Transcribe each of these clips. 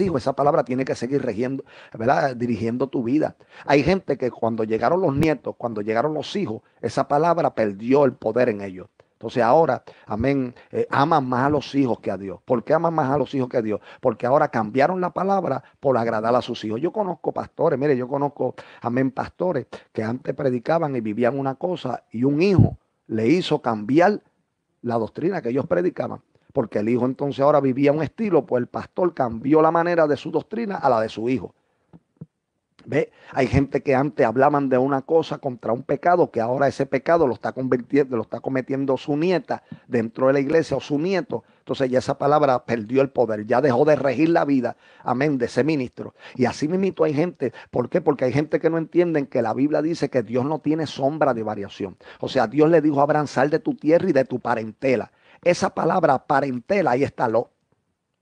hijos, esa palabra tiene que seguir regiendo, ¿verdad? Dirigiendo tu vida. Hay gente que cuando llegaron los nietos, cuando llegaron los hijos, esa palabra perdió el poder en ellos. Entonces ahora, amén, eh, aman más a los hijos que a Dios. ¿Por qué aman más a los hijos que a Dios? Porque ahora cambiaron la palabra por agradar a sus hijos. Yo conozco pastores, mire, yo conozco, amén, pastores que antes predicaban y vivían una cosa y un hijo le hizo cambiar la doctrina que ellos predicaban porque el hijo entonces ahora vivía un estilo, pues el pastor cambió la manera de su doctrina a la de su hijo. ¿Ve? Hay gente que antes hablaban de una cosa contra un pecado, que ahora ese pecado lo está, convirtiendo, lo está cometiendo su nieta dentro de la iglesia o su nieto. Entonces ya esa palabra perdió el poder, ya dejó de regir la vida, amén, de ese ministro. Y así mismo hay gente, ¿por qué? Porque hay gente que no entienden que la Biblia dice que Dios no tiene sombra de variación. O sea, Dios le dijo a Abraham, sal de tu tierra y de tu parentela. Esa palabra parentela, ahí está lo.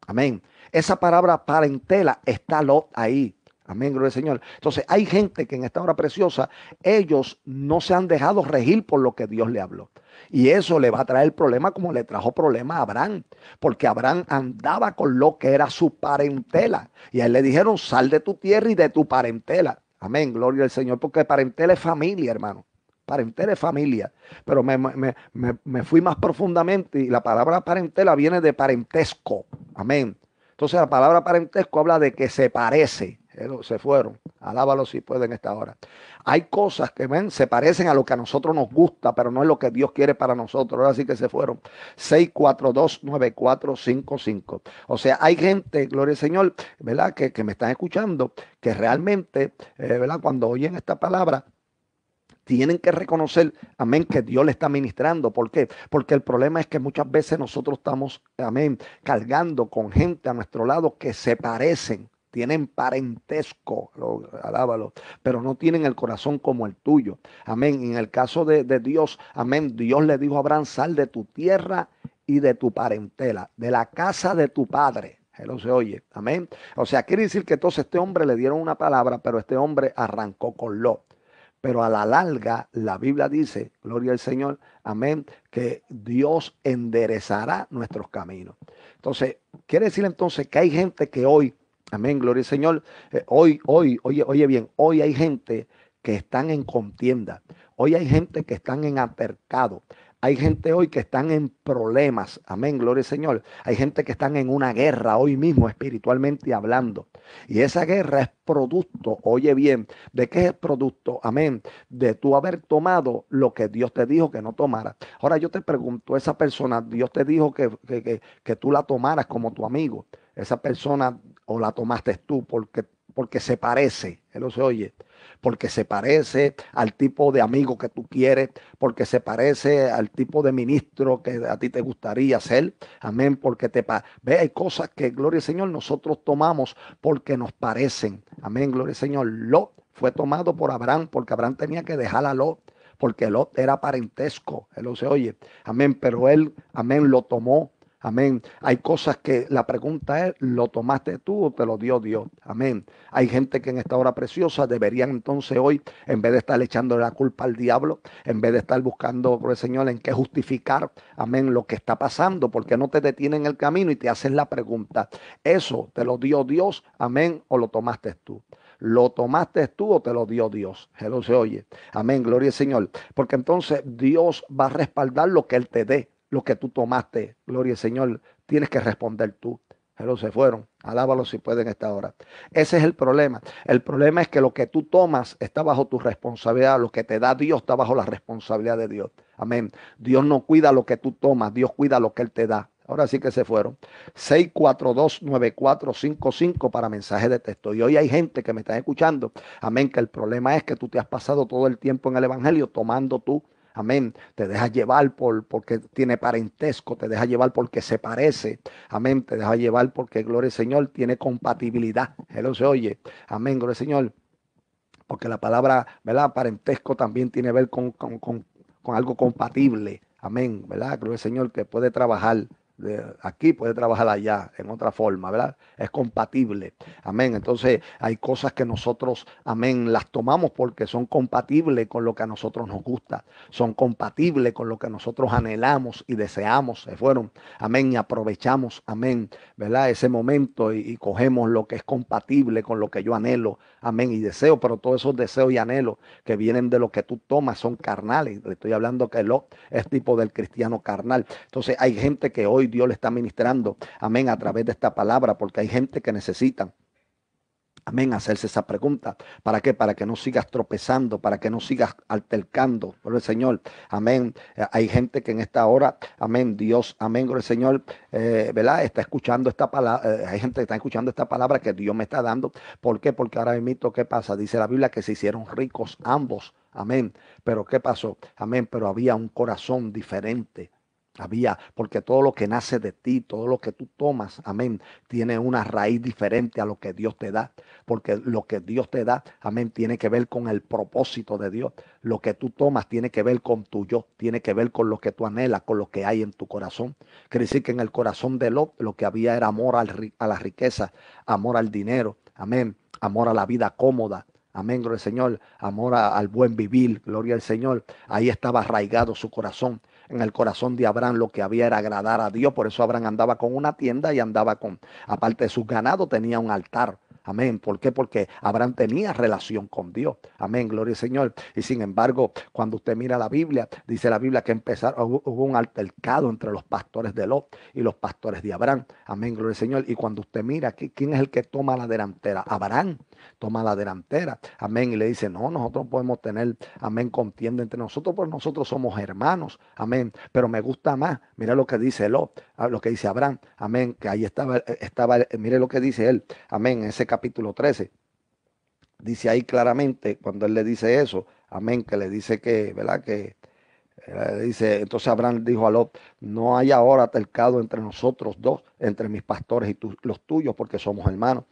Amén. Esa palabra parentela está lo ahí. Amén, gloria al Señor. Entonces, hay gente que en esta hora preciosa, ellos no se han dejado regir por lo que Dios le habló. Y eso le va a traer problema como le trajo problema a Abraham, porque Abraham andaba con lo que era su parentela. Y a él le dijeron, sal de tu tierra y de tu parentela. Amén, gloria al Señor, porque parentela es familia, hermano parentela es familia, pero me, fui más profundamente y la palabra parentela viene de parentesco, amén. Entonces la palabra parentesco habla de que se parece, se fueron, alábalo si pueden esta hora. Hay cosas que ven, se parecen a lo que a nosotros nos gusta, pero no es lo que Dios quiere para nosotros, ahora sí que se fueron. 6429455. O sea, hay gente, gloria al Señor, ¿verdad? Que, me están escuchando, que realmente, eh, ¿verdad? Cuando oyen esta palabra, tienen que reconocer, amén, que Dios le está ministrando. ¿Por qué? Porque el problema es que muchas veces nosotros estamos, amén, cargando con gente a nuestro lado que se parecen tienen parentesco, lo, alábalo, pero no tienen el corazón como el tuyo. Amén. En el caso de, Dios, amén. Dios le dijo a Abraham: sal de tu tierra y de tu parentela, de la casa de tu padre. Él se oye. Amén. O sea, quiere decir que entonces este hombre le dieron una palabra, pero este hombre arrancó con lo. Pero a la larga, la Biblia dice, gloria al Señor, amén, que Dios enderezará nuestros caminos. Entonces, quiere decir entonces que hay gente que hoy, amén, gloria al Señor, eh, hoy, hoy, oye, oye bien, hoy hay gente que están en contienda. Hoy hay gente que están en apercado. Hay gente hoy que están en problemas. Amén, gloria al Señor. Hay gente que están en una guerra hoy mismo espiritualmente hablando. Y esa guerra es producto, oye bien, ¿de qué es producto? Amén. De tú haber tomado lo que Dios te dijo que no tomara. Ahora yo te pregunto, esa persona, Dios te dijo que, tú la tomaras como tu amigo. Esa persona o la tomaste tú porque, porque se parece. Él se oye porque se parece al tipo de amigo que tú quieres, porque se parece al tipo de ministro que a ti te gustaría ser. Amén, porque te ve, hay cosas que, gloria al Señor, nosotros tomamos porque nos parecen. Amén, gloria al Señor. Lot fue tomado por Abraham porque Abraham tenía que dejar a Lot porque Lot era parentesco. Él lo se oye. Amén, pero él, amén, lo tomó Amén. Hay cosas que la pregunta es, ¿lo tomaste tú o te lo dio Dios? Amén. Hay gente que en esta hora preciosa deberían entonces hoy, en vez de estar echando la culpa al diablo, en vez de estar buscando, por el Señor, en qué justificar, amén, lo que está pasando, porque no te detienen el camino y te hacen la pregunta, ¿eso te lo dio Dios? Amén, o lo tomaste tú. ¿Lo tomaste tú o te lo dio Dios? lo se oye. Amén, gloria al Señor. Porque entonces Dios va a respaldar lo que Él te dé lo que tú tomaste. Gloria al Señor. Tienes que responder tú. Pero se fueron. Alábalo si pueden esta hora. Ese es el problema. El problema es que lo que tú tomas está bajo tu responsabilidad. Lo que te da Dios está bajo la responsabilidad de Dios. Amén. Dios no cuida lo que tú tomas. Dios cuida lo que Él te da. Ahora sí que se fueron. 6429455 para mensaje de texto. Y hoy hay gente que me está escuchando. Amén. Que el problema es que tú te has pasado todo el tiempo en el Evangelio tomando tú Amén. Te deja llevar por, porque tiene parentesco, te deja llevar porque se parece. Amén. Te deja llevar porque, gloria al Señor, tiene compatibilidad. Él se oye. Amén, gloria al Señor. Porque la palabra, ¿verdad? Parentesco también tiene que ver con, con algo compatible. Amén, ¿verdad? Gloria al Señor que puede trabajar aquí puede trabajar allá en otra forma, ¿verdad? Es compatible. Amén. Entonces hay cosas que nosotros, amén, las tomamos porque son compatibles con lo que a nosotros nos gusta, son compatibles con lo que nosotros anhelamos y deseamos. Se fueron, amén, y aprovechamos, amén, ¿verdad? Ese momento y, cogemos lo que es compatible con lo que yo anhelo, amén, y deseo, pero todos esos deseos y anhelos que vienen de lo que tú tomas son carnales. estoy hablando que es tipo del cristiano carnal. Entonces hay gente que hoy Dios le está ministrando. Amén, a través de esta palabra, porque hay gente que necesita Amén, hacerse esa pregunta. ¿Para qué? Para que no sigas tropezando, para que no sigas altercando. por el Señor. Amén. Eh, hay gente que en esta hora, amén, Dios, amén, por el Señor, eh, ¿verdad? Está escuchando esta palabra. Eh, hay gente que está escuchando esta palabra que Dios me está dando. ¿Por qué? Porque ahora mismo, ¿qué pasa? Dice la Biblia que se hicieron ricos ambos. Amén. Pero ¿qué pasó? Amén. Pero había un corazón diferente. Había, porque todo lo que nace de ti, todo lo que tú tomas, amén, tiene una raíz diferente a lo que Dios te da. Porque lo que Dios te da, amén, tiene que ver con el propósito de Dios. Lo que tú tomas tiene que ver con tu yo, tiene que ver con lo que tú anhelas, con lo que hay en tu corazón. Quiere decir que en el corazón de Lot lo que había era amor al, a la riqueza, amor al dinero, amén, amor a la vida cómoda, Amén, gloria al Señor. Amor al buen vivir, gloria al Señor. Ahí estaba arraigado su corazón. En el corazón de Abraham lo que había era agradar a Dios. Por eso Abraham andaba con una tienda y andaba con, aparte de sus ganados, tenía un altar Amén. ¿Por qué? Porque Abraham tenía relación con Dios. Amén. Gloria al Señor. Y sin embargo, cuando usted mira la Biblia, dice la Biblia que empezaron, hubo un altercado entre los pastores de Lot y los pastores de Abraham. Amén. Gloria al Señor. Y cuando usted mira, ¿quién es el que toma la delantera? Abraham toma la delantera. Amén. Y le dice, no, nosotros podemos tener, amén, contienda entre nosotros, porque nosotros somos hermanos. Amén. Pero me gusta más. Mira lo que dice Lot, ah, lo que dice Abraham. Amén. Que ahí estaba, estaba, mire lo que dice él. Amén. ese capítulo 13. Dice ahí claramente, cuando él le dice eso, amén, que le dice que, ¿verdad? Que eh, dice, entonces Abraham dijo a Lot, no hay ahora tercado entre nosotros dos, entre mis pastores y los tuyos, porque somos hermanos.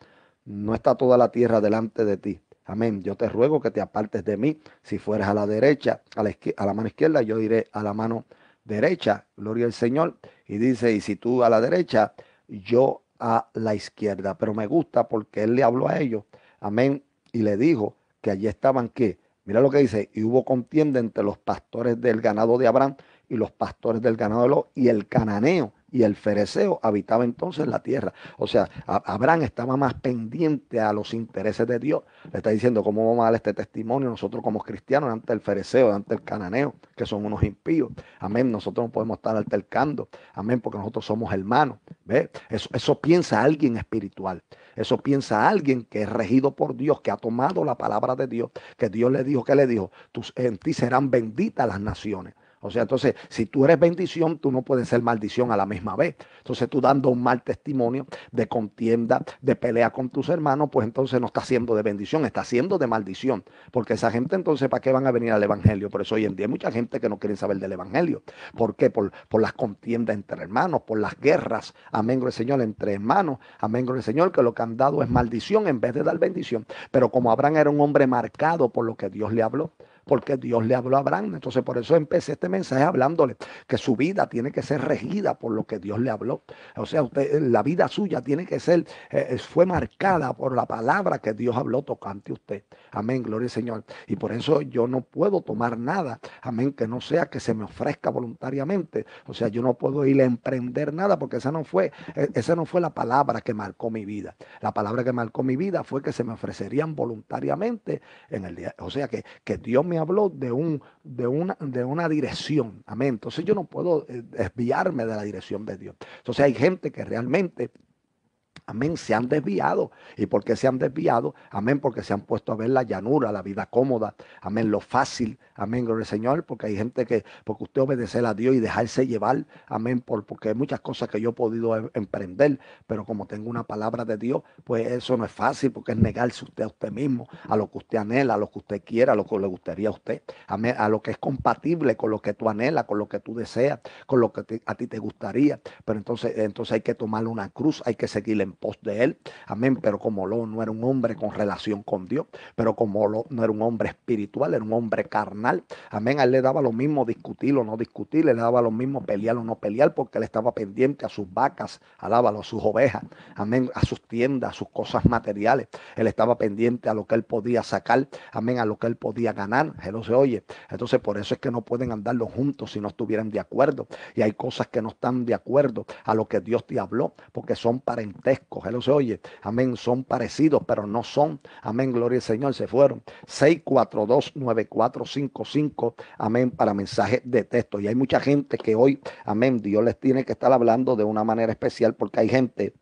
No está toda la tierra delante de ti. Amén. Yo te ruego que te apartes de mí. Si fueras a la derecha, a la, a la mano izquierda, yo diré a la mano derecha. Gloria al Señor. Y dice, y si tú a la derecha, yo a la izquierda. Pero me gusta porque él le habló a ellos, amén, y le dijo que allí estaban que, mira lo que dice, y hubo contienda entre los pastores del ganado de Abraham y los pastores del ganado de Lot y el cananeo y el fereceo habitaba entonces la tierra. O sea, Abraham estaba más pendiente a los intereses de Dios. Le está diciendo, ¿cómo vamos a dar este testimonio nosotros como cristianos ante el fereceo, ante el cananeo, que son unos impíos? Amén, nosotros no podemos estar altercando. Amén, porque nosotros somos hermanos. ¿Ve? Eso, piensa alguien espiritual. Eso piensa alguien que es regido por Dios, que ha tomado la palabra de Dios, que Dios le dijo, que le dijo, Tus, en ti serán benditas las naciones. O sea, entonces, si tú eres bendición, tú no puedes ser maldición a la misma vez. Entonces, tú dando un mal testimonio de contienda, de pelea con tus hermanos, pues entonces no está siendo de bendición, está siendo de maldición. Porque esa gente entonces, ¿para qué van a venir al Evangelio? Por eso hoy en día hay mucha gente que no quiere saber del Evangelio. ¿Por qué? Por, por las contiendas entre hermanos, por las guerras, amén, el Señor, entre hermanos, amén, el Señor, que lo que han dado es maldición en vez de dar bendición. Pero como Abraham era un hombre marcado por lo que Dios le habló, porque Dios le habló a Abraham. Entonces por eso empecé este mensaje hablándole que su vida tiene que ser regida por lo que Dios le habló. O sea, usted, eh, la vida suya tiene que ser, eh, eh, fue marcada por la palabra que Dios habló tocante usted. Amén, gloria al Señor. Y por eso yo no puedo tomar nada, amén, que no sea que se me ofrezca voluntariamente. O sea, yo no puedo ir a emprender nada porque esa no fue, esa no fue la palabra que marcó mi vida. La palabra que marcó mi vida fue que se me ofrecerían voluntariamente en el día. O sea, que Dios me habló de, un, de, una, de una dirección. Amén. Entonces yo no puedo eh, desviarme de la dirección de Dios. Entonces hay gente que realmente Amén, se han desviado. ¿Y por qué se han desviado? Amén, porque se han puesto a ver la llanura, la vida cómoda. Amén, lo fácil. Amén, gloria al Señor, porque hay gente que, porque usted obedecer a Dios y dejarse llevar. Amén, porque hay muchas cosas que yo he podido eh, emprender, pero como tengo una palabra de Dios, pues eso no es fácil, porque es negarse usted a usted mismo, a lo que usted anhela, a lo que usted quiera, a lo que le gustaría a usted. Amén, a lo que es compatible con lo que tú anhelas, con lo que tú deseas, con lo que a ti te gustaría. Pero entonces, entonces hay que tomar una cruz, hay que seguirle en pos de él. Amén. Pero como lo no era un hombre con relación con Dios, pero como lo no era un hombre espiritual, era un hombre carnal. Amén. A él le daba lo mismo discutirlo o no discutir, le daba lo mismo pelear o no pelear, porque él estaba pendiente a sus vacas, alábalo, a sus ovejas, amén, a sus tiendas, a sus cosas materiales. Él estaba pendiente a lo que él podía sacar, amén, a lo que él podía ganar. Él no se oye. Entonces, por eso es que no pueden andarlo juntos si no estuvieran de acuerdo. Y hay cosas que no están de acuerdo a lo que Dios te habló, porque son parentescos Cógelos, oye. Amén. Son parecidos, pero no son. Amén. Gloria al Señor. Se fueron. 642 Amén. Para mensajes de texto. Y hay mucha gente que hoy, amén, Dios les tiene que estar hablando de una manera especial porque hay gente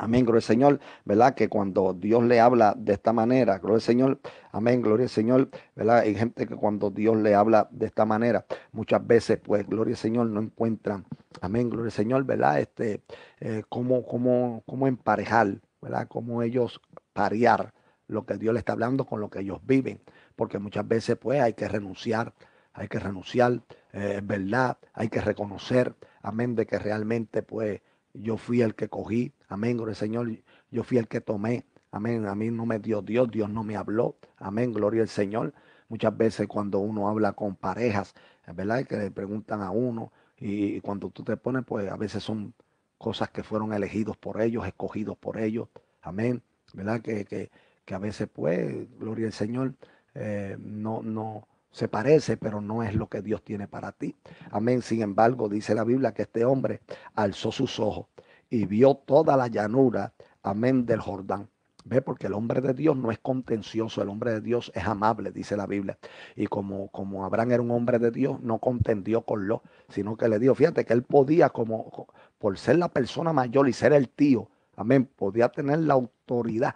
Amén, gloria al Señor, ¿verdad? Que cuando Dios le habla de esta manera, gloria al Señor, amén, gloria al Señor, ¿verdad? Hay gente que cuando Dios le habla de esta manera, muchas veces, pues, gloria al Señor, no encuentran, amén, gloria al Señor, ¿verdad? Este, eh, cómo, cómo, cómo emparejar, ¿verdad? Cómo ellos parear lo que Dios le está hablando con lo que ellos viven, porque muchas veces, pues, hay que renunciar, hay que renunciar, eh, verdad, hay que reconocer, amén, de que realmente, pues, yo fui el que cogí. Amén, gloria al Señor. Yo fui el que tomé. Amén. A mí no me dio Dios, Dios no me habló. Amén, gloria al Señor. Muchas veces cuando uno habla con parejas, ¿verdad? Que le preguntan a uno y cuando tú te pones, pues a veces son cosas que fueron elegidos por ellos, escogidos por ellos. Amén. ¿Verdad? Que, a veces, pues, gloria al Señor, eh, no, no, se parece, pero no es lo que Dios tiene para ti. Amén. Sin embargo, dice la Biblia que este hombre alzó sus ojos y vio toda la llanura, amén, del Jordán. ¿Ve? Porque el hombre de Dios no es contencioso, el hombre de Dios es amable, dice la Biblia. Y como, como Abraham era un hombre de Dios, no contendió con lo sino que le dijo, fíjate que él podía, como por ser la persona mayor y ser el tío, amén, podía tener la autoridad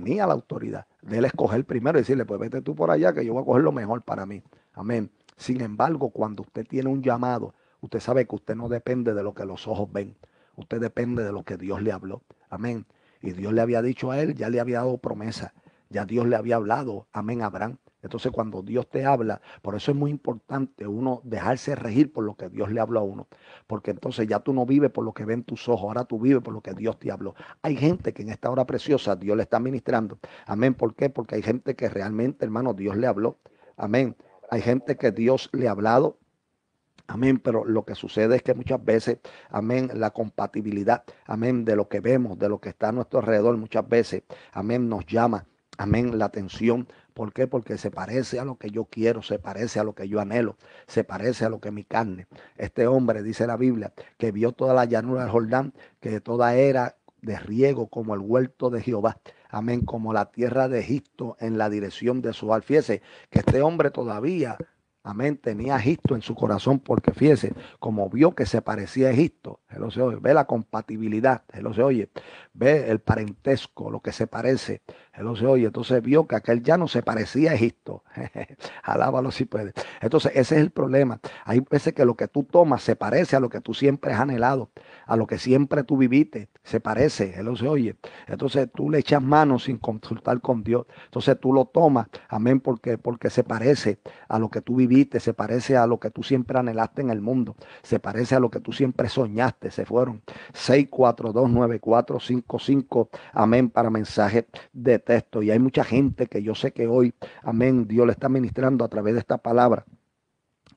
tenía la autoridad de él escoger primero y decirle, pues vete tú por allá que yo voy a coger lo mejor para mí. Amén. Sin embargo, cuando usted tiene un llamado, usted sabe que usted no depende de lo que los ojos ven. Usted depende de lo que Dios le habló. Amén. Y Dios le había dicho a él, ya le había dado promesa. Ya Dios le había hablado. Amén, Abraham. Entonces cuando Dios te habla, por eso es muy importante uno dejarse regir por lo que Dios le habló a uno, porque entonces ya tú no vives por lo que ven tus ojos, ahora tú vives por lo que Dios te habló. Hay gente que en esta hora preciosa Dios le está ministrando. Amén, ¿por qué? Porque hay gente que realmente, hermano, Dios le habló. Amén. Hay gente que Dios le ha hablado Amén, pero lo que sucede es que muchas veces, amén, la compatibilidad, amén, de lo que vemos, de lo que está a nuestro alrededor, muchas veces, amén, nos llama Amén, la atención. ¿Por qué? Porque se parece a lo que yo quiero, se parece a lo que yo anhelo, se parece a lo que mi carne. Este hombre, dice la Biblia, que vio toda la llanura del Jordán, que toda era de riego como el huerto de Jehová. Amén, como la tierra de Egipto en la dirección de su alfiese. Que este hombre todavía, amén, tenía Egipto en su corazón porque fíjese, como vio que se parecía a Egipto, El oye, ve la compatibilidad, él se oye, ve el parentesco, lo que se parece se oye, entonces vio que aquel ya no se parecía a Egipto. Alábalo si puede, Entonces, ese es el problema. Hay veces que lo que tú tomas se parece a lo que tú siempre has anhelado, a lo que siempre tú viviste. Se parece. se oye, entonces tú le echas mano sin consultar con Dios. Entonces tú lo tomas, amén, porque, porque se parece a lo que tú viviste, se parece a lo que tú siempre anhelaste en el mundo, se parece a lo que tú siempre soñaste. Se fueron 6429455, amén, para mensaje de texto y hay mucha gente que yo sé que hoy, amén, Dios le está ministrando a través de esta palabra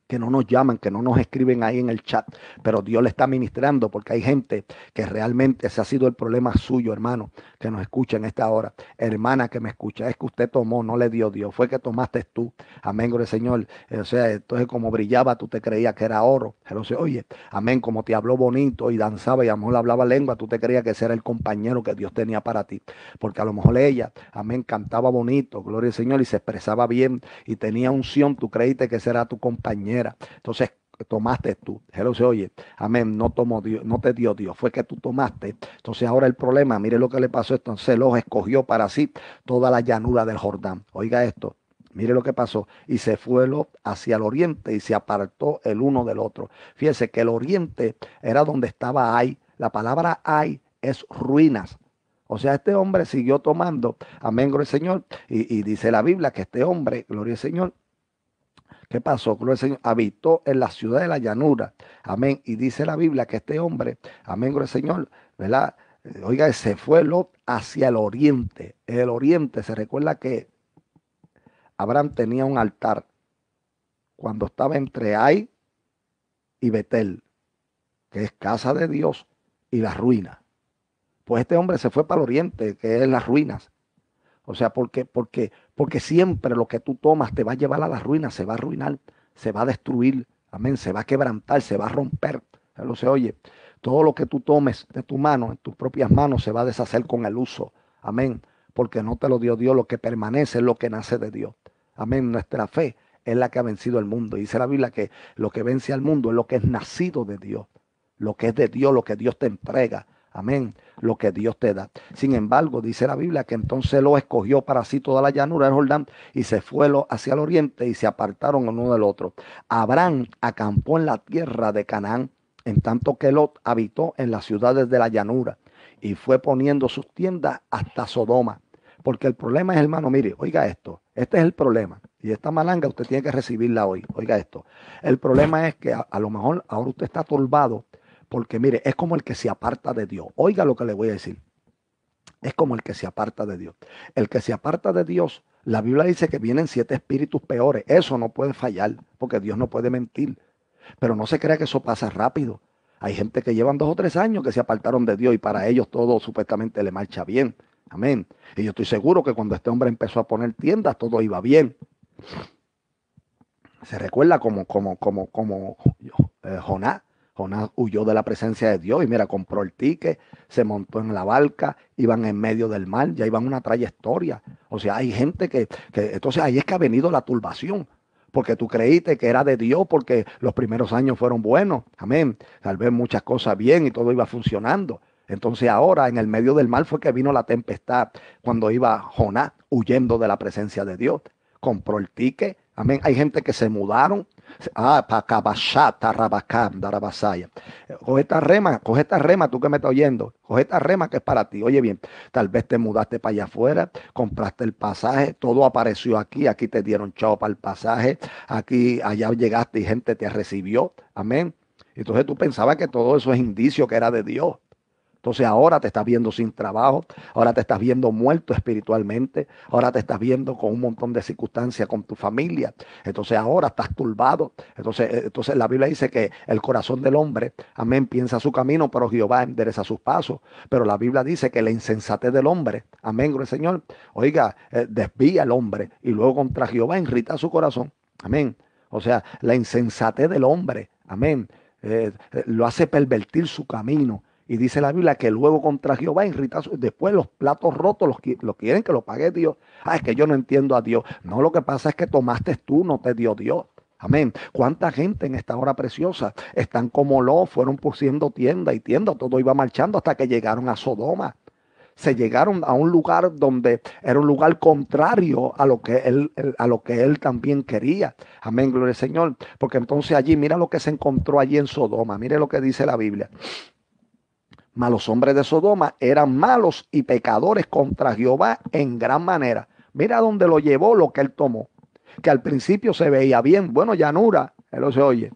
que no nos llaman, que no nos escriben ahí en el chat, pero Dios le está ministrando porque hay gente que realmente ese ha sido el problema suyo, hermano, que nos escucha en esta hora. Hermana que me escucha, es que usted tomó, no le dio Dios, fue que tomaste tú. Amén, gloria al Señor. Eh, o sea, entonces como brillaba, tú te creías que era oro. Entonces, oye, amén, como te habló bonito y danzaba y a lo mejor hablaba lengua, tú te creías que ese era el compañero que Dios tenía para ti. Porque a lo mejor ella, amén, cantaba bonito, gloria al Señor, y se expresaba bien y tenía unción, tú creíste que ese era tu compañero entonces, tomaste tú. Hello, se oye. Amén. No tomó Dios, no te dio Dios. Fue que tú tomaste. Entonces ahora el problema, mire lo que le pasó. Entonces los escogió para sí toda la llanura del Jordán. Oiga esto. Mire lo que pasó. Y se fue hacia el oriente y se apartó el uno del otro. Fíjese que el oriente era donde estaba Ay. La palabra hay es ruinas. O sea, este hombre siguió tomando. Amén, gloria Señor. Y, y dice la Biblia que este hombre, gloria al Señor, ¿Qué pasó? el Señor. Habitó en la ciudad de la llanura. Amén. Y dice la Biblia que este hombre, amén, gloria al Señor, ¿verdad? Eh, oiga, se fue Lot hacia el oriente. El oriente, se recuerda que Abraham tenía un altar cuando estaba entre Ay y Betel, que es casa de Dios y las ruinas. Pues este hombre se fue para el oriente, que es las ruinas. O sea, porque, porque porque siempre lo que tú tomas te va a llevar a la ruina, se va a arruinar, se va a destruir, amén, se va a quebrantar, se va a romper. Lo se oye, todo lo que tú tomes de tu mano, en tus propias manos, se va a deshacer con el uso. Amén. Porque no te lo dio Dios, lo que permanece es lo que nace de Dios. Amén. Nuestra fe es la que ha vencido el mundo. Dice la Biblia que lo que vence al mundo es lo que es nacido de Dios. Lo que es de Dios, lo que Dios te entrega. Amén. Lo que Dios te da. Sin embargo, dice la Biblia que entonces lo escogió para sí toda la llanura del Jordán y se fue hacia el oriente y se apartaron uno del otro. Abraham acampó en la tierra de Canaán, en tanto que Lot habitó en las ciudades de la llanura y fue poniendo sus tiendas hasta Sodoma. Porque el problema es, hermano, mire, oiga esto, este es el problema. Y esta malanga usted tiene que recibirla hoy. Oiga esto. El problema es que a, lo mejor ahora usted está turbado porque mire, es como el que se aparta de Dios. Oiga lo que le voy a decir. Es como el que se aparta de Dios. El que se aparta de Dios, la Biblia dice que vienen siete espíritus peores. Eso no puede fallar, porque Dios no puede mentir. Pero no se crea que eso pasa rápido. Hay gente que llevan dos o tres años que se apartaron de Dios y para ellos todo supuestamente le marcha bien. Amén. Y yo estoy seguro que cuando este hombre empezó a poner tiendas, todo iba bien. Se recuerda como, como, como, como eh, Jonás. Jonás huyó de la presencia de Dios y mira, compró el ticket, se montó en la barca, iban en medio del mar, ya iban una trayectoria. O sea, hay gente que, que entonces ahí es que ha venido la turbación, porque tú creíste que era de Dios, porque los primeros años fueron buenos, amén. Tal vez muchas cosas bien y todo iba funcionando. Entonces ahora en el medio del mar fue que vino la tempestad cuando iba Jonás huyendo de la presencia de Dios. Compró el tique. amén. Hay gente que se mudaron, Ah, pacabachata, rabacam, darabasaya. Coge esta rema, coge esta rema, tú que me estás oyendo. Coge esta rema que es para ti. Oye bien, tal vez te mudaste para allá afuera, compraste el pasaje, todo apareció aquí, aquí te dieron chao para el pasaje, aquí, allá llegaste y gente te recibió. Amén. Entonces tú pensabas que todo eso es indicio que era de Dios. Entonces ahora te estás viendo sin trabajo, ahora te estás viendo muerto espiritualmente, ahora te estás viendo con un montón de circunstancias con tu familia. Entonces ahora estás turbado. Entonces, eh, entonces la Biblia dice que el corazón del hombre, amén, piensa su camino, pero Jehová endereza sus pasos. Pero la Biblia dice que la insensatez del hombre, amén, el Señor, oiga, eh, desvía al hombre y luego contra Jehová irrita su corazón. Amén. O sea, la insensatez del hombre, amén, eh, lo hace pervertir su camino. Y dice la Biblia que luego contra Jehová irritar. Después los platos rotos los, quieren que lo pague Dios. Ah, es que yo no entiendo a Dios. No, lo que pasa es que tomaste tú, no te dio Dios. Amén. ¿Cuánta gente en esta hora preciosa están como lo fueron pusiendo tienda y tienda? Todo iba marchando hasta que llegaron a Sodoma. Se llegaron a un lugar donde era un lugar contrario a lo que él, a lo que él también quería. Amén, gloria al Señor. Porque entonces allí, mira lo que se encontró allí en Sodoma. Mire lo que dice la Biblia. Mas los hombres de Sodoma eran malos y pecadores contra Jehová en gran manera. Mira dónde lo llevó lo que él tomó. Que al principio se veía bien, bueno, llanura, ¿pero se oye.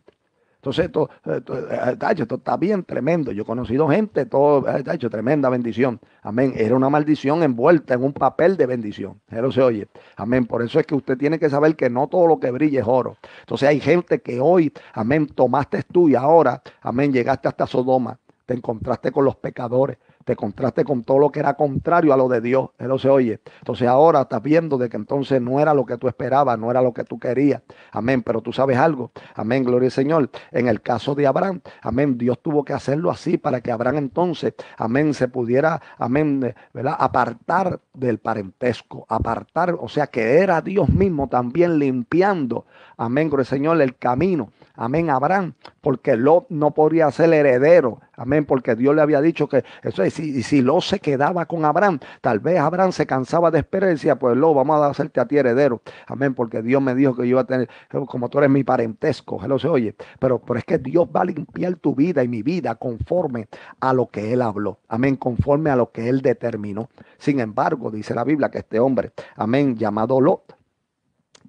Entonces, esto, eh, eh, esto, está bien tremendo. Yo he conocido gente, todo, hecho eh, tremenda bendición. Amén. Era una maldición envuelta en un papel de bendición. Pero se oye. Amén. Por eso es que usted tiene que saber que no todo lo que brille es oro. Entonces, hay gente que hoy, amén, tomaste tú y ahora, amén, llegaste hasta Sodoma te encontraste con los pecadores, te contraste con todo lo que era contrario a lo de Dios. Pero se oye. Entonces ahora estás viendo de que entonces no era lo que tú esperabas, no era lo que tú querías. Amén. Pero tú sabes algo. Amén. Gloria al Señor. En el caso de Abraham, amén. Dios tuvo que hacerlo así para que Abraham entonces, amén, se pudiera, amén, eh, ¿verdad? Apartar del parentesco, apartar, o sea que era Dios mismo también limpiando, amén, gloria al Señor, el camino amén, Abraham, porque Lot no podría ser heredero, amén, porque Dios le había dicho que eso es, y si, Lot se quedaba con Abraham, tal vez Abraham se cansaba de esperar y decía, pues Lot, vamos a hacerte a ti heredero, amén, porque Dios me dijo que yo iba a tener, como tú eres mi parentesco, lo se oye, pero, pero es que Dios va a limpiar tu vida y mi vida conforme a lo que Él habló, amén, conforme a lo que Él determinó. Sin embargo, dice la Biblia que este hombre, amén, llamado Lot,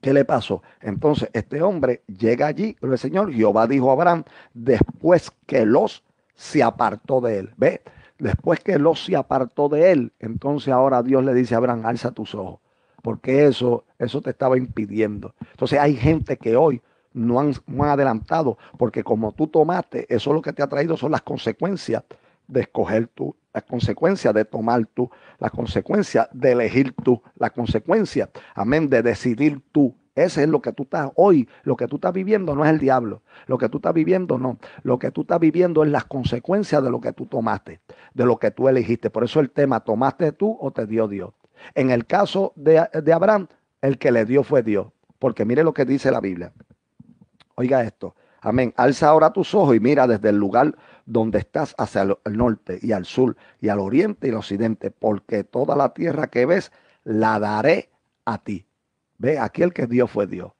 ¿Qué le pasó? Entonces, este hombre llega allí, el Señor Jehová dijo a Abraham, después que los se apartó de él. ¿Ve? Después que los se apartó de él, entonces ahora Dios le dice a Abraham, alza tus ojos, porque eso, eso te estaba impidiendo. Entonces hay gente que hoy no han, no han adelantado, porque como tú tomaste, eso lo que te ha traído son las consecuencias de escoger tú, las consecuencia de tomar tú, la consecuencia de elegir tú, la consecuencia, amén, de decidir tú. Ese es lo que tú estás hoy, lo que tú estás viviendo no es el diablo, lo que tú estás viviendo no, lo que tú estás viviendo es las consecuencias de lo que tú tomaste, de lo que tú elegiste. Por eso el tema, ¿tomaste tú o te dio Dios? En el caso de, de Abraham, el que le dio fue Dios, porque mire lo que dice la Biblia. Oiga esto, Amén. Alza ahora tus ojos y mira desde el lugar donde estás hacia el norte y al sur y al oriente y al occidente, porque toda la tierra que ves la daré a ti. Ve, aquí el que dio fue Dios.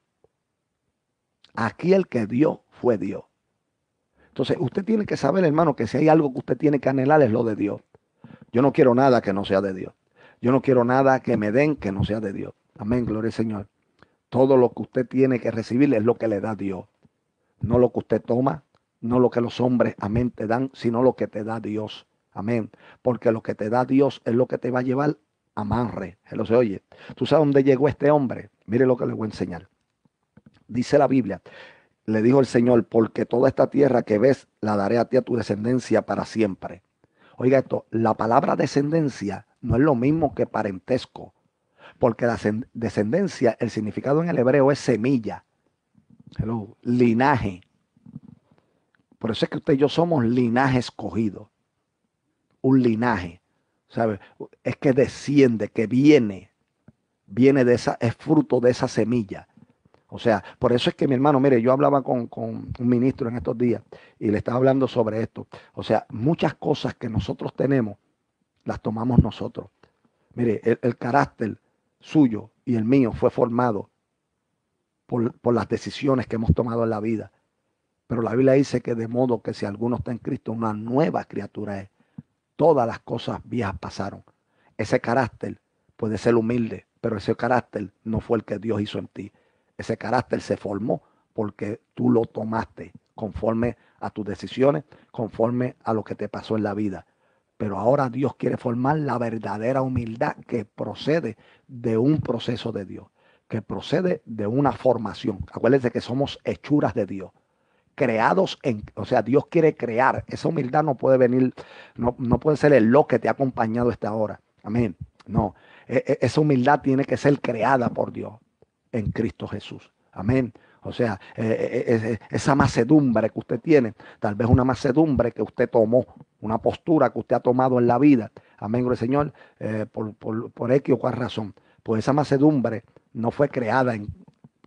Aquí el que dio fue Dios. Entonces, usted tiene que saber, hermano, que si hay algo que usted tiene que anhelar es lo de Dios. Yo no quiero nada que no sea de Dios. Yo no quiero nada que me den que no sea de Dios. Amén, gloria al Señor. Todo lo que usted tiene que recibir es lo que le da Dios no lo que usted toma, no lo que los hombres, amén, te dan, sino lo que te da Dios. Amén. Porque lo que te da Dios es lo que te va a llevar a Manre. Él se oye. ¿Tú sabes dónde llegó este hombre? Mire lo que le voy a enseñar. Dice la Biblia. Le dijo el Señor, porque toda esta tierra que ves la daré a ti a tu descendencia para siempre. Oiga esto, la palabra descendencia no es lo mismo que parentesco, porque la descendencia, el significado en el hebreo es semilla. Linaje. Por eso es que usted y yo somos linaje escogido. Un linaje. ¿Sabe? Es que desciende, que viene. Viene de esa, es fruto de esa semilla. O sea, por eso es que mi hermano, mire, yo hablaba con, un ministro en estos días y le estaba hablando sobre esto. O sea, muchas cosas que nosotros tenemos, las tomamos nosotros. Mire, el carácter suyo y el mío fue formado por, las decisiones que hemos tomado en la vida. Pero la Biblia dice que de modo que si alguno está en Cristo, una nueva criatura es. Todas las cosas viejas pasaron. Ese carácter puede ser humilde, pero ese carácter no fue el que Dios hizo en ti. Ese carácter se formó porque tú lo tomaste conforme a tus decisiones, conforme a lo que te pasó en la vida. Pero ahora Dios quiere formar la verdadera humildad que procede de un proceso de Dios que procede de una formación. Acuérdense que somos hechuras de Dios, creados en, o sea, Dios quiere crear. Esa humildad no puede venir, no, no puede ser el lo que te ha acompañado hasta ahora, Amén. No, e, e, esa humildad tiene que ser creada por Dios en Cristo Jesús. Amén. O sea, e, esa macedumbre que usted tiene, tal vez una macedumbre que usted tomó, una postura que usted ha tomado en la vida. Amén, Señor, eh, por, por, por X o cual razón. Pues esa macedumbre no fue creada, en,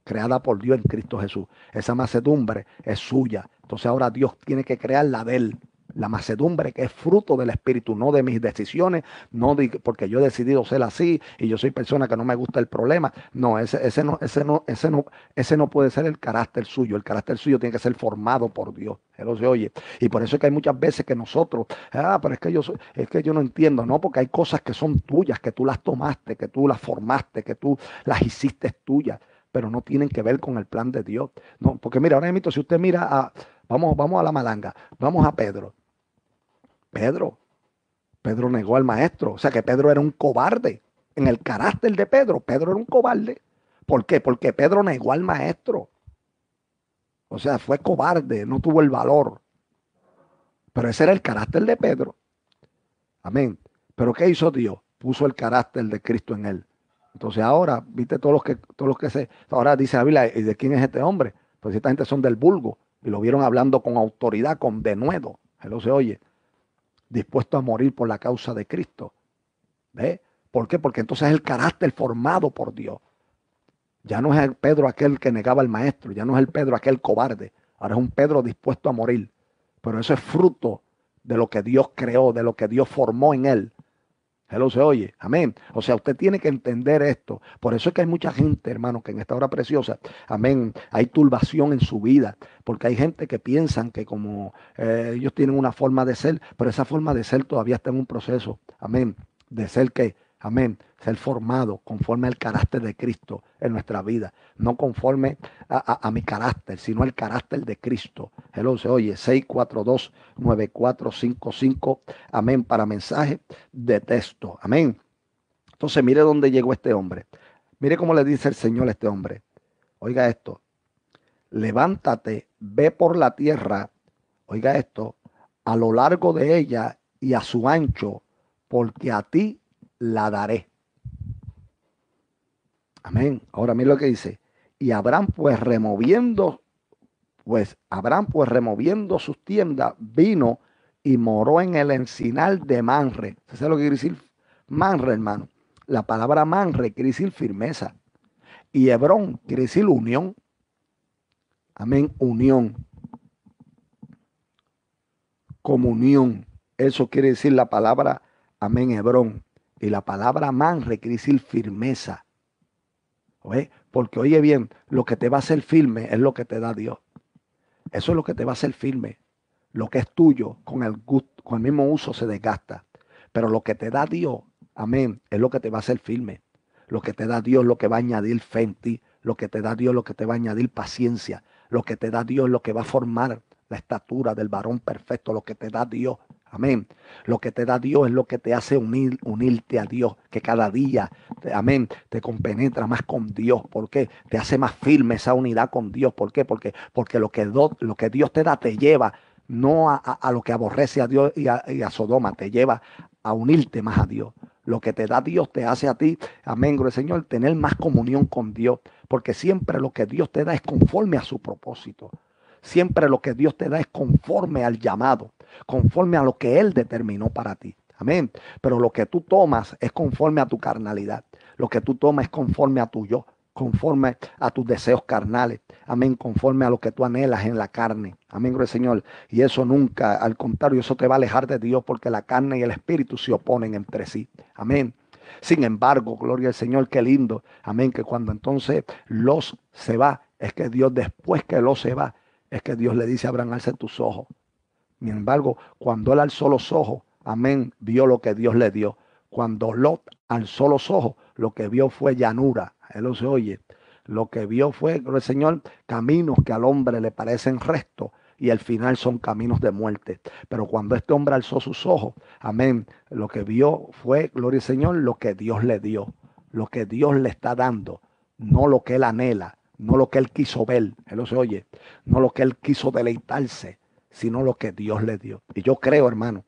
creada por Dios en Cristo Jesús. Esa macedumbre es suya. Entonces ahora Dios tiene que crearla la de él la macedumbre que es fruto del espíritu, no de mis decisiones, no porque yo he decidido ser así y yo soy persona que no me gusta el problema. No, ese, ese no, ese no, ese no, ese no puede ser el carácter suyo. El carácter suyo tiene que ser formado por Dios. Él se oye. Y por eso es que hay muchas veces que nosotros, ah, pero es que yo soy es que yo no entiendo, no, porque hay cosas que son tuyas, que tú las tomaste, que tú las formaste, que tú las hiciste tuyas, pero no tienen que ver con el plan de Dios. No, porque mira, ahora mismo, si usted mira a, vamos, vamos a la malanga, vamos a Pedro. Pedro. Pedro negó al maestro. O sea que Pedro era un cobarde. En el carácter de Pedro, Pedro era un cobarde. ¿Por qué? Porque Pedro negó al maestro. O sea, fue cobarde, no tuvo el valor. Pero ese era el carácter de Pedro. Amén. Pero ¿qué hizo Dios? Puso el carácter de Cristo en él. Entonces ahora, viste, todos los que, todos los que se. Ahora dice la ¿y de quién es este hombre? Pues esta gente son del vulgo y lo vieron hablando con autoridad, con denuedo. Él lo se oye dispuesto a morir por la causa de Cristo. ¿Ve? ¿Por qué? Porque entonces es el carácter formado por Dios. Ya no es el Pedro aquel que negaba al maestro, ya no es el Pedro aquel cobarde, ahora es un Pedro dispuesto a morir. Pero eso es fruto de lo que Dios creó, de lo que Dios formó en él. Hello, se oye. Amén. O sea, usted tiene que entender esto. Por eso es que hay mucha gente, hermano, que en esta hora preciosa, amén, hay turbación en su vida. Porque hay gente que piensan que como eh, ellos tienen una forma de ser, pero esa forma de ser todavía está en un proceso. Amén. De ser que Amén. Ser formado conforme al carácter de Cristo en nuestra vida. No conforme a, mi carácter, sino al carácter de Cristo. El 11, oye, 642-9455. Amén. Para mensaje de texto. Amén. Entonces, mire dónde llegó este hombre. Mire cómo le dice el Señor a este hombre. Oiga esto. Levántate, ve por la tierra. Oiga esto. A lo largo de ella y a su ancho, porque a ti la daré. Amén. Ahora mira lo que dice. Y Abraham pues removiendo, pues Abraham pues removiendo sus tiendas, vino y moró en el encinal de Manre. es lo que quiere decir Manre, hermano? La palabra Manre quiere decir firmeza. Y Hebrón quiere decir unión. Amén, unión. Comunión. Eso quiere decir la palabra, amén, Hebrón. Y la palabra man requiere decir firmeza. Porque oye bien, lo que te va a hacer firme es lo que te da Dios. Eso es lo que te va a hacer firme. Lo que es tuyo, con el, con el mismo uso se desgasta. Pero lo que te da Dios, amén, es lo que te va a hacer firme. Lo que te da Dios, lo que va a añadir fe en ti. Lo que te da Dios, lo que te va a añadir paciencia. Lo que te da Dios, lo que va a formar la estatura del varón perfecto. Lo que te da Dios Amén. Lo que te da Dios es lo que te hace unirte a Dios, que cada día, amén, te compenetra más con Dios. ¿Por qué? Te hace más firme esa unidad con Dios. ¿Por qué? Porque, porque lo, que Dios te da te lleva no a, lo que aborrece a Dios y a, Sodoma, te lleva a unirte más a Dios. Lo que te da Dios te hace a ti, amén, el Señor, tener más comunión con Dios, porque siempre lo que Dios te da es conforme a su propósito. Siempre lo que Dios te da es conforme al llamado conforme a lo que Él determinó para ti. Amén. Pero lo que tú tomas es conforme a tu carnalidad. Lo que tú tomas es conforme a tu yo, conforme a tus deseos carnales. Amén. Conforme a lo que tú anhelas en la carne. Amén, gloria Señor. Y eso nunca, al contrario, eso te va a alejar de Dios porque la carne y el espíritu se oponen entre sí. Amén. Sin embargo, gloria al Señor, qué lindo. Amén. Que cuando entonces los se va, es que Dios después que los se va, es que Dios le dice, Abraham, alce tus ojos sin embargo, cuando él alzó los ojos, amén, vio lo que Dios le dio. Cuando Lot alzó los ojos, lo que vio fue llanura. Él no se oye. Lo que vio fue, el Señor, caminos que al hombre le parecen restos y al final son caminos de muerte. Pero cuando este hombre alzó sus ojos, amén, lo que vio fue, gloria al Señor, lo que Dios le dio, lo que Dios le está dando, no lo que él anhela, no lo que él quiso ver, él lo se oye, no lo que él quiso deleitarse, sino lo que Dios le dio. Y yo creo, hermano,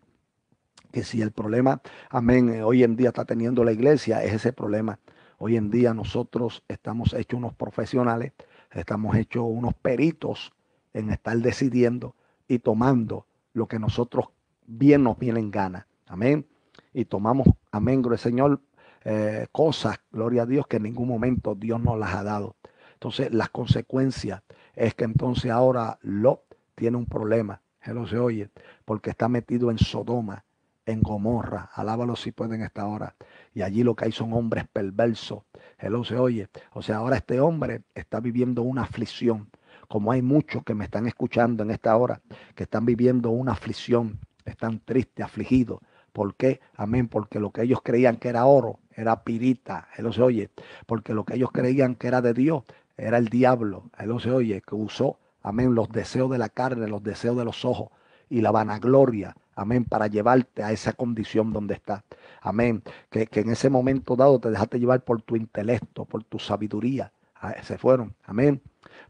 que si el problema, amén, eh, hoy en día está teniendo la iglesia, es ese problema. Hoy en día nosotros estamos hechos unos profesionales, estamos hechos unos peritos en estar decidiendo y tomando lo que nosotros bien nos en gana. Amén. Y tomamos, amén, Señor, eh, cosas, gloria a Dios, que en ningún momento Dios nos las ha dado. Entonces, las consecuencias es que entonces ahora lo tiene un problema. Hello se oye, porque está metido en Sodoma, en Gomorra. Alábalo si pueden esta hora. Y allí lo que hay son hombres perversos. Hello se oye. O sea, ahora este hombre está viviendo una aflicción. Como hay muchos que me están escuchando en esta hora, que están viviendo una aflicción, están tristes, afligidos. ¿Por qué? Amén. Porque lo que ellos creían que era oro era pirita. Él se oye. Porque lo que ellos creían que era de Dios era el diablo. Él se oye. Que usó amén, los deseos de la carne, los deseos de los ojos y la vanagloria, amén, para llevarte a esa condición donde estás. Amén, que, en ese momento dado te dejaste llevar por tu intelecto, por tu sabiduría. Ah, se fueron, amén,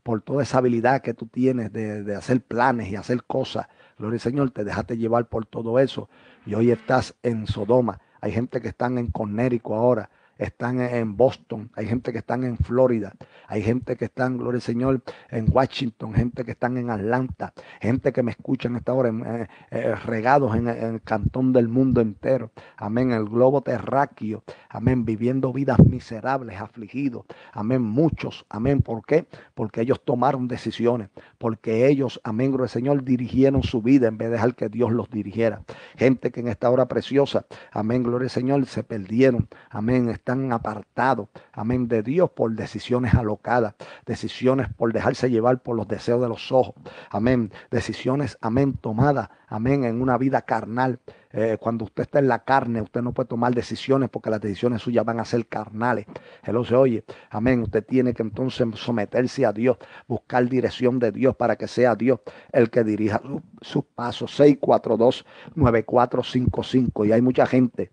por toda esa habilidad que tú tienes de, hacer planes y hacer cosas. Gloria al Señor, te dejaste llevar por todo eso. Y hoy estás en Sodoma. Hay gente que están en Cornérico ahora están en Boston, hay gente que están en Florida, hay gente que están, gloria al Señor, en Washington, gente que están en Atlanta, gente que me escuchan en esta eh, hora, eh, regados en, el cantón del mundo entero, amén, el globo terráqueo, amén, viviendo vidas miserables, afligidos, amén, muchos, amén, ¿por qué? Porque ellos tomaron decisiones, porque ellos, amén, gloria al Señor, dirigieron su vida en vez de dejar que Dios los dirigiera. Gente que en esta hora preciosa, amén, gloria al Señor, se perdieron, amén, están apartados, amén, de Dios por decisiones alocadas, decisiones por dejarse llevar por los deseos de los ojos, amén, decisiones, amén, tomadas, amén, en una vida carnal. Eh, cuando usted está en la carne, usted no puede tomar decisiones porque las decisiones suyas van a ser carnales. Él se oye, amén. Usted tiene que entonces someterse a Dios, buscar dirección de Dios para que sea Dios el que dirija sus pasos. 642-9455. Y hay mucha gente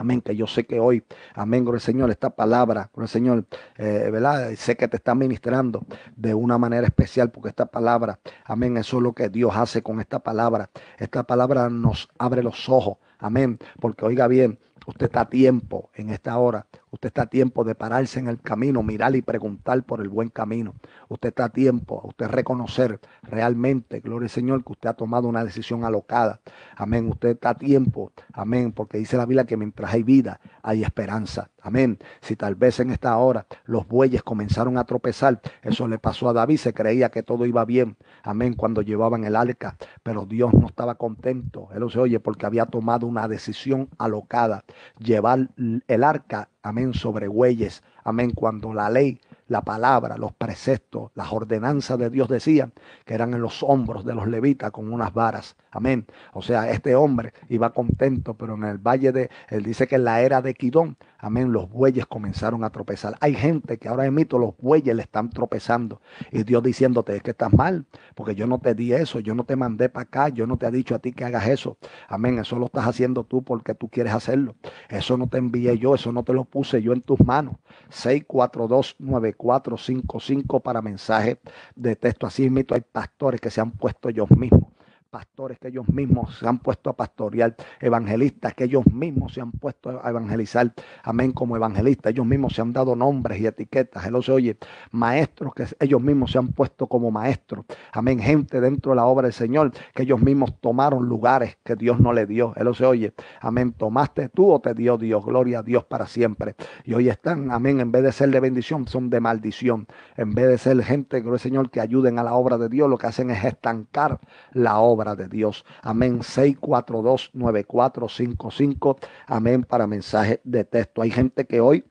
Amén, que yo sé que hoy, amén, con el Señor, esta palabra, con el Señor, eh, ¿verdad? Sé que te está ministrando de una manera especial porque esta palabra, amén, eso es lo que Dios hace con esta palabra. Esta palabra nos abre los ojos, amén, porque oiga bien, usted está a tiempo en esta hora Usted está a tiempo de pararse en el camino, mirar y preguntar por el buen camino. Usted está a tiempo, usted reconocer realmente, gloria al Señor, que usted ha tomado una decisión alocada. Amén. Usted está a tiempo, amén, porque dice la Biblia que mientras hay vida, hay esperanza. Amén. Si tal vez en esta hora los bueyes comenzaron a tropezar, eso le pasó a David, se creía que todo iba bien. Amén, cuando llevaban el arca, pero Dios no estaba contento. Él se oye porque había tomado una decisión alocada, llevar el arca amén, sobre bueyes, amén, cuando la ley, la palabra, los preceptos, las ordenanzas de Dios decían que eran en los hombros de los levitas con unas varas, amén. O sea, este hombre iba contento, pero en el valle de, él dice que en la era de Quidón, Amén. Los bueyes comenzaron a tropezar. Hay gente que ahora emito, los bueyes le están tropezando. Y Dios diciéndote es que estás mal, porque yo no te di eso, yo no te mandé para acá, yo no te he dicho a ti que hagas eso. Amén. Eso lo estás haciendo tú porque tú quieres hacerlo. Eso no te envié yo, eso no te lo puse yo en tus manos. 6429455 para mensaje de texto. Así mito hay pastores que se han puesto ellos mismos pastores que ellos mismos se han puesto a pastorear, evangelistas que ellos mismos se han puesto a evangelizar, amén, como evangelistas, ellos mismos se han dado nombres y etiquetas, él se oye, maestros que ellos mismos se han puesto como maestros, amén, gente dentro de la obra del Señor, que ellos mismos tomaron lugares que Dios no le dio, él se oye, amén, tomaste tú o te dio Dios, gloria a Dios para siempre, y hoy están, amén, en vez de ser de bendición, son de maldición, en vez de ser gente, gloria al Señor, que ayuden a la obra de Dios, lo que hacen es estancar la obra, de Dios. Amén. 6429455. Amén. Para mensajes de texto. Hay gente que hoy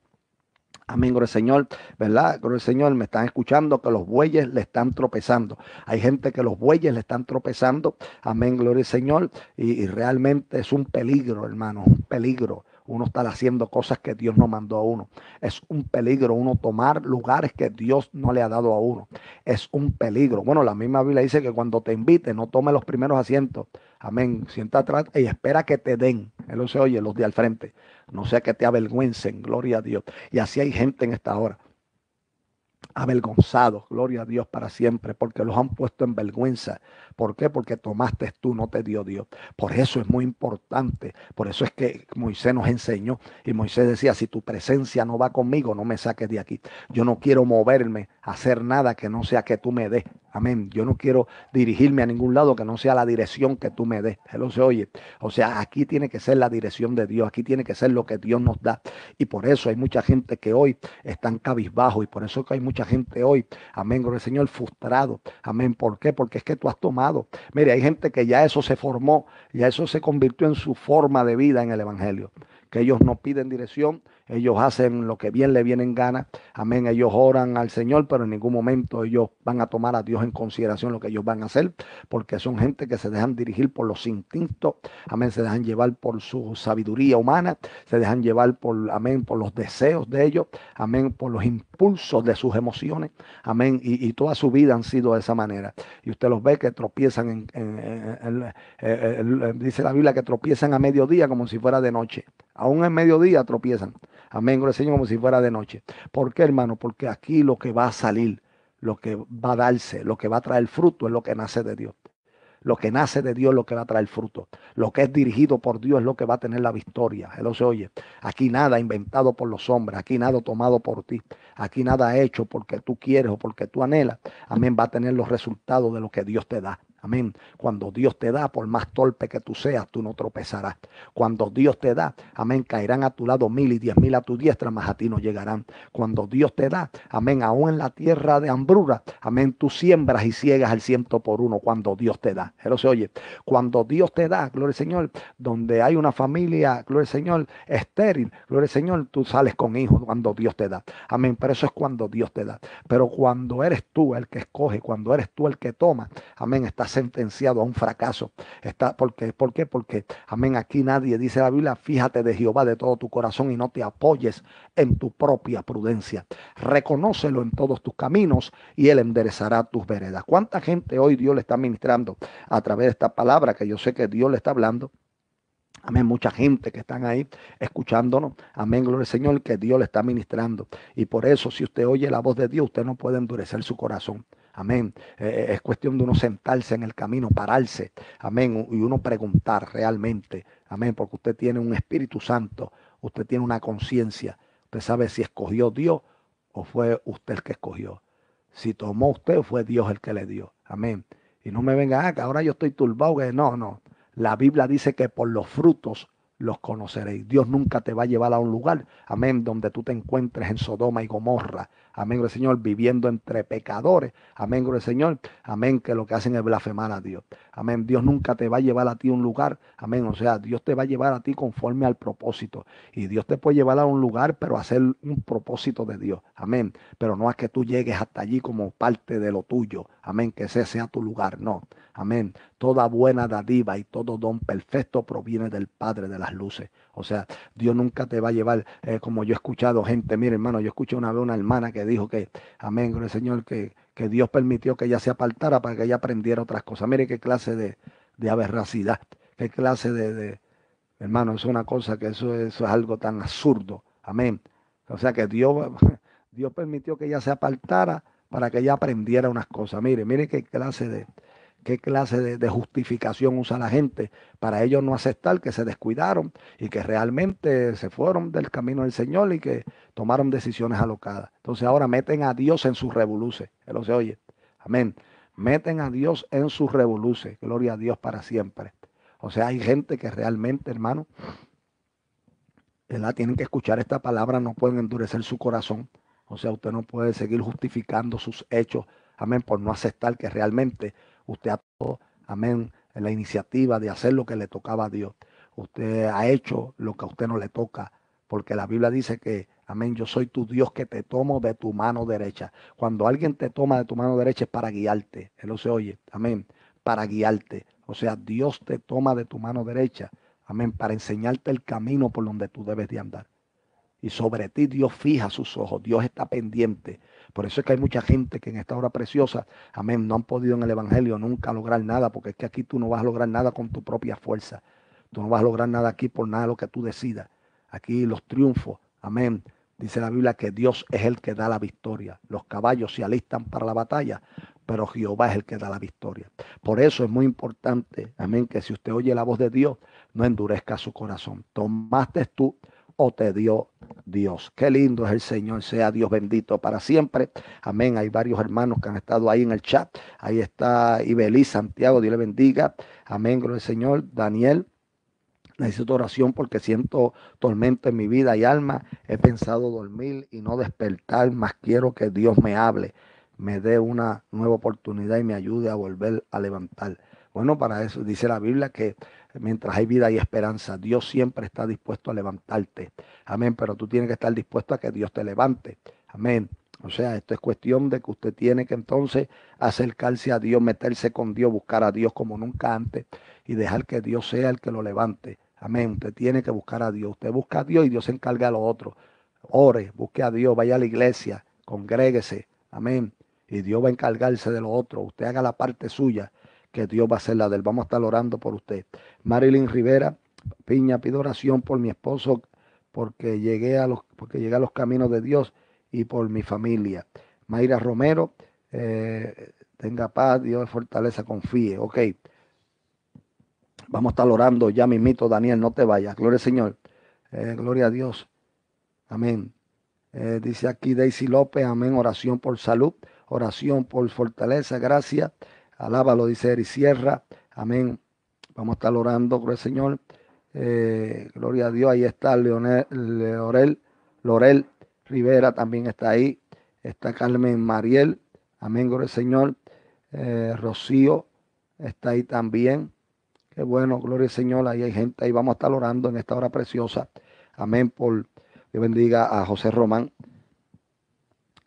Amén, gloria al Señor, ¿verdad? Gloria al Señor, me están escuchando que los bueyes le están tropezando. Hay gente que los bueyes le están tropezando. Amén, gloria al Señor. Y, y realmente es un peligro, hermano, un peligro uno está haciendo cosas que Dios no mandó a uno. Es un peligro uno tomar lugares que Dios no le ha dado a uno. Es un peligro. Bueno, la misma Biblia dice que cuando te invite, no tome los primeros asientos. Amén. Sienta atrás y espera que te den. Él no se oye, los de al frente. No sea que te avergüencen, gloria a Dios. Y así hay gente en esta hora avergonzados, gloria a Dios para siempre, porque los han puesto en vergüenza ¿Por qué? Porque tomaste tú, no te dio Dios. Por eso es muy importante. Por eso es que Moisés nos enseñó y Moisés decía, si tu presencia no va conmigo, no me saques de aquí. Yo no quiero moverme, hacer nada que no sea que tú me des. Amén. Yo no quiero dirigirme a ningún lado que no sea la dirección que tú me des. Él se oye. O sea, aquí tiene que ser la dirección de Dios. Aquí tiene que ser lo que Dios nos da. Y por eso hay mucha gente que hoy están cabizbajo. Y por eso que hay mucha gente hoy, amén, gloria al Señor, frustrado. Amén. ¿Por qué? Porque es que tú has tomado Mire, hay gente que ya eso se formó, ya eso se convirtió en su forma de vida en el Evangelio, que ellos no piden dirección, ellos hacen lo que bien le vienen gana, amén, ellos oran al Señor, pero en ningún momento ellos van a tomar a Dios en consideración lo que ellos van a hacer, porque son gente que se dejan dirigir por los instintos, amén, se dejan llevar por su sabiduría humana, se dejan llevar por, amén, por los deseos de ellos, amén, por los impulsos de sus emociones, amén, y, toda su vida han sido de esa manera. Y usted los ve que tropiezan, en, dice la Biblia que tropiezan a mediodía como si fuera de noche, aún en mediodía tropiezan. Amén, gloria Señor, como si fuera de noche. ¿Por qué, hermano? Porque aquí lo que va a salir, lo que va a darse, lo que va a traer fruto es lo que nace de Dios. Lo que nace de Dios es lo que va a traer fruto. Lo que es dirigido por Dios es lo que va a tener la victoria. Él se oye. Aquí nada inventado por los hombres. Aquí nada tomado por ti. Aquí nada hecho porque tú quieres o porque tú anhelas. Amén. Va a tener los resultados de lo que Dios te da. Amén. Cuando Dios te da, por más torpe que tú seas, tú no tropezarás. Cuando Dios te da, amén, caerán a tu lado mil y diez mil a tu diestra, más a ti no llegarán. Cuando Dios te da, amén, aún en la tierra de hambruna, amén, tú siembras y ciegas al ciento por uno cuando Dios te da. Pero se oye, cuando Dios te da, gloria al Señor, donde hay una familia, gloria al Señor, estéril, gloria al Señor, tú sales con hijos cuando Dios te da. Amén, pero eso es cuando Dios te da. Pero cuando eres tú el que escoge, cuando eres tú el que toma, amén, estás sentenciado a un fracaso. Está, porque ¿Por qué? Porque, amén, aquí nadie dice la Biblia, fíjate de Jehová de todo tu corazón y no te apoyes en tu propia prudencia. Reconócelo en todos tus caminos y Él enderezará tus veredas. ¿Cuánta gente hoy Dios le está ministrando a través de esta palabra que yo sé que Dios le está hablando? Amén, mucha gente que están ahí escuchándonos. Amén, gloria al Señor, que Dios le está ministrando. Y por eso, si usted oye la voz de Dios, usted no puede endurecer su corazón. Amén. Eh, eh, es cuestión de uno sentarse en el camino, pararse. Amén. Y uno preguntar realmente. Amén. Porque usted tiene un Espíritu Santo. Usted tiene una conciencia. Usted sabe si escogió Dios o fue usted el que escogió. Si tomó usted o fue Dios el que le dio. Amén. Y no me venga, ah, que ahora yo estoy turbado. Que no, no. La Biblia dice que por los frutos los conoceréis. Dios nunca te va a llevar a un lugar, amén, donde tú te encuentres en Sodoma y Gomorra, Amén, gloria Señor, viviendo entre pecadores. Amén, gloria Señor. Amén, que lo que hacen es blasfemar a Dios. Amén, Dios nunca te va a llevar a ti a un lugar. Amén, o sea, Dios te va a llevar a ti conforme al propósito. Y Dios te puede llevar a un lugar, pero hacer un propósito de Dios. Amén, pero no es que tú llegues hasta allí como parte de lo tuyo. Amén, que ese sea tu lugar. No, amén. Toda buena dádiva y todo don perfecto proviene del Padre de las luces o sea, Dios nunca te va a llevar, eh, como yo he escuchado gente, mire hermano, yo escuché una vez una hermana que dijo que, amén, gloria al Señor, que, Dios permitió que ella se apartara para que ella aprendiera otras cosas. Mire qué clase de, de aberracidad, qué clase de, de, hermano, es una cosa que eso, eso es algo tan absurdo. Amén. O sea que Dios, Dios permitió que ella se apartara para que ella aprendiera unas cosas. Mire, mire qué clase de, qué clase de, justificación usa la gente para ellos no aceptar que se descuidaron y que realmente se fueron del camino del Señor y que tomaron decisiones alocadas. Entonces ahora meten a Dios en sus revoluces. Él lo se oye. Amén. Meten a Dios en sus revoluces. Gloria a Dios para siempre. O sea, hay gente que realmente, hermano, tienen que escuchar esta palabra, no pueden endurecer su corazón. O sea, usted no puede seguir justificando sus hechos, amén, por no aceptar que realmente Usted ha tomado, amén, la iniciativa de hacer lo que le tocaba a Dios. Usted ha hecho lo que a usted no le toca, porque la Biblia dice que, amén, yo soy tu Dios que te tomo de tu mano derecha. Cuando alguien te toma de tu mano derecha es para guiarte. Él lo se oye, amén, para guiarte. O sea, Dios te toma de tu mano derecha, amén, para enseñarte el camino por donde tú debes de andar. Y sobre ti Dios fija sus ojos, Dios está pendiente. Por eso es que hay mucha gente que en esta hora preciosa, amén, no han podido en el Evangelio nunca lograr nada, porque es que aquí tú no vas a lograr nada con tu propia fuerza. Tú no vas a lograr nada aquí por nada de lo que tú decidas. Aquí los triunfos, amén. Dice la Biblia que Dios es el que da la victoria. Los caballos se alistan para la batalla, pero Jehová es el que da la victoria. Por eso es muy importante, amén, que si usted oye la voz de Dios, no endurezca su corazón. Tomaste tú o te dio Dios. Qué lindo es el Señor, sea Dios bendito para siempre. Amén. Hay varios hermanos que han estado ahí en el chat. Ahí está Ibelí, Santiago, Dios le bendiga. Amén, gloria al Señor. Daniel, necesito oración porque siento tormento en mi vida y alma. He pensado dormir y no despertar, más quiero que Dios me hable, me dé una nueva oportunidad y me ayude a volver a levantar. Bueno, para eso dice la Biblia que Mientras hay vida y esperanza, Dios siempre está dispuesto a levantarte. Amén, pero tú tienes que estar dispuesto a que Dios te levante. Amén. O sea, esto es cuestión de que usted tiene que entonces acercarse a Dios, meterse con Dios, buscar a Dios como nunca antes y dejar que Dios sea el que lo levante. Amén. Usted tiene que buscar a Dios. Usted busca a Dios y Dios se encarga a los otros. Ore, busque a Dios, vaya a la iglesia, congréguese. Amén. Y Dios va a encargarse de lo otro. Usted haga la parte suya que Dios va a ser la del. Vamos a estar orando por usted. Marilyn Rivera, Piña, pido oración por mi esposo, porque llegué a los, porque a los caminos de Dios y por mi familia. Mayra Romero, eh, tenga paz, Dios fortaleza, confíe. Ok. Vamos a estar orando ya mismito, Daniel, no te vayas. Gloria al Señor. Eh, gloria a Dios. Amén. Eh, dice aquí Daisy López, amén. Oración por salud, oración por fortaleza, gracias. Alábalo, dice y Sierra. Amén. Vamos a estar orando, gloria el Señor. Eh, gloria a Dios. Ahí está Leonel, Leorel, Lorel Rivera también está ahí. Está Carmen Mariel. Amén, gloria al Señor. Eh, Rocío está ahí también. Qué bueno, gloria al Señor. Ahí hay gente. Ahí vamos a estar orando en esta hora preciosa. Amén. Por Dios bendiga a José Román,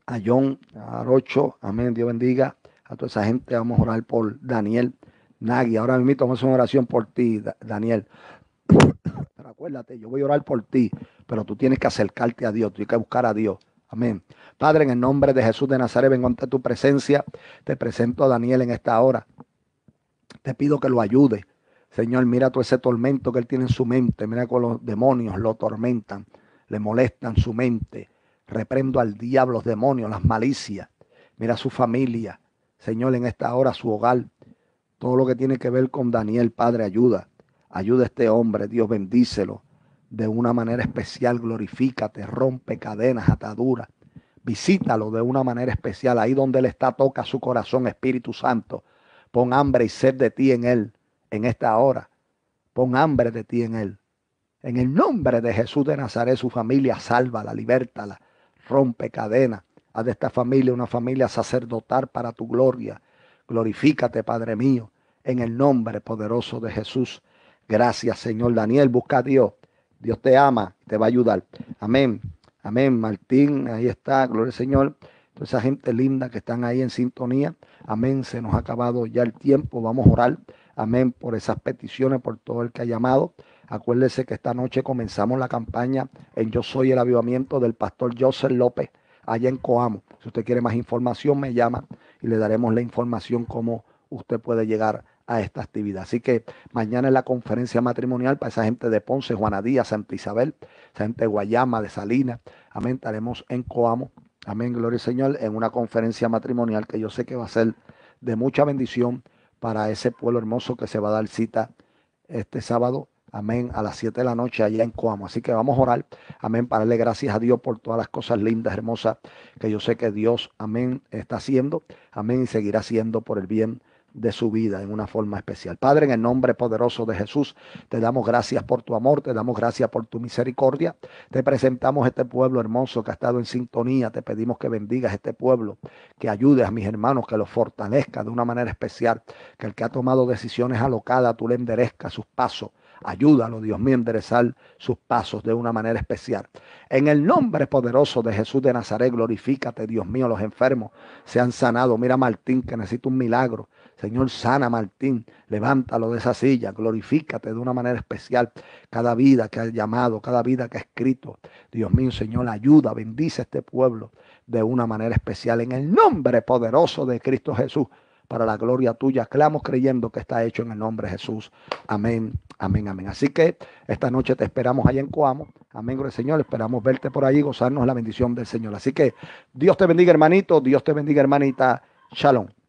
a John, a Arocho. Amén. Dios bendiga a toda esa gente. Vamos a orar por Daniel Nagui. Ahora mismo vamos a una oración por ti, Daniel. recuérdate acuérdate, yo voy a orar por ti, pero tú tienes que acercarte a Dios, tú tienes que buscar a Dios. Amén. Padre, en el nombre de Jesús de Nazaret, vengo ante tu presencia. Te presento a Daniel en esta hora. Te pido que lo ayude. Señor, mira todo ese tormento que él tiene en su mente. Mira cómo los demonios lo tormentan, le molestan su mente. Reprendo al diablo, los demonios, las malicias. Mira su familia. Señor, en esta hora su hogar, todo lo que tiene que ver con Daniel, Padre, ayuda. Ayuda a este hombre, Dios bendícelo. De una manera especial, glorifícate, rompe cadenas, ataduras. Visítalo de una manera especial. Ahí donde él está, toca su corazón, Espíritu Santo. Pon hambre y sed de ti en él, en esta hora. Pon hambre de ti en él. En el nombre de Jesús de Nazaret, su familia, sálvala, libértala, rompe cadenas de esta familia una familia sacerdotal para tu gloria. Glorifícate, Padre mío, en el nombre poderoso de Jesús. Gracias, Señor Daniel. Busca a Dios. Dios te ama, te va a ayudar. Amén. Amén. Martín, ahí está. Gloria al Señor. Toda esa gente linda que están ahí en sintonía. Amén. Se nos ha acabado ya el tiempo. Vamos a orar. Amén. Por esas peticiones, por todo el que ha llamado. Acuérdese que esta noche comenzamos la campaña en Yo Soy el Avivamiento del pastor Joseph López allá en Coamo. Si usted quiere más información, me llama y le daremos la información cómo usted puede llegar a esta actividad. Así que mañana es la conferencia matrimonial para esa gente de Ponce, Juana Díaz, Santa Isabel, esa gente de Guayama, de Salinas. Amén, estaremos en Coamo. Amén, gloria al Señor, en una conferencia matrimonial que yo sé que va a ser de mucha bendición para ese pueblo hermoso que se va a dar cita este sábado Amén. A las 7 de la noche allá en Coamo. Así que vamos a orar. Amén. Para darle gracias a Dios por todas las cosas lindas, hermosas que yo sé que Dios, amén, está haciendo. Amén. Y seguirá haciendo por el bien de su vida en una forma especial. Padre, en el nombre poderoso de Jesús, te damos gracias por tu amor, te damos gracias por tu misericordia. Te presentamos este pueblo hermoso que ha estado en sintonía. Te pedimos que bendigas este pueblo, que ayude a mis hermanos, que los fortalezca de una manera especial, que el que ha tomado decisiones alocadas, tú le enderezca sus pasos Ayúdalo, Dios mío, a enderezar sus pasos de una manera especial. En el nombre poderoso de Jesús de Nazaret, glorifícate, Dios mío, los enfermos se han sanado. Mira Martín que necesita un milagro. Señor, sana a Martín, levántalo de esa silla, glorifícate de una manera especial cada vida que ha llamado, cada vida que ha escrito. Dios mío, Señor, ayuda, bendice a este pueblo de una manera especial. En el nombre poderoso de Cristo Jesús, para la gloria tuya. Clamo creyendo que está hecho en el nombre de Jesús. Amén, amén, amén. Así que esta noche te esperamos allá en Coamo. Amén, gloria Señor. Esperamos verte por ahí. gozarnos la bendición del Señor. Así que Dios te bendiga, hermanito. Dios te bendiga, hermanita. Shalom.